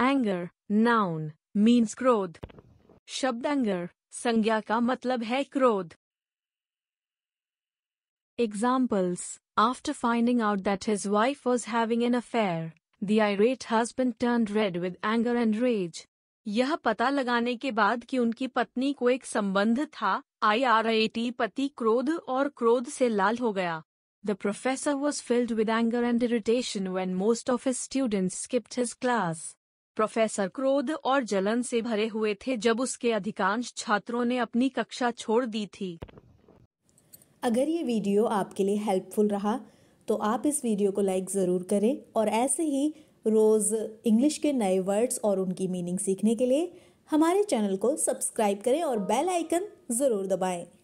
anger noun means क्रोध शब्द anger संज्ञा का मतलब है क्रोध examples after finding out that his wife was having an affair the irate husband turn red with anger and rage यह पता लगाने के बाद कि उनकी पत्नी को एक संबंध था आई आर आई टी पति क्रोध और क्रोध से लाल हो गया the professor was filled with anger and irritation when most of his students skipped his class professor क्रोध और जलन से भरे हुए थे जब उसके अधिकांश छात्रों ने अपनी कक्षा छोड़ दी थी अगर ये वीडियो आपके लिए हेल्पफुल रहा तो आप इस वीडियो को लाइक ज़रूर करें और ऐसे ही रोज़ इंग्लिश के नए वर्ड्स और उनकी मीनिंग सीखने के लिए हमारे चैनल को सब्सक्राइब करें और बेल आइकन ज़रूर दबाएं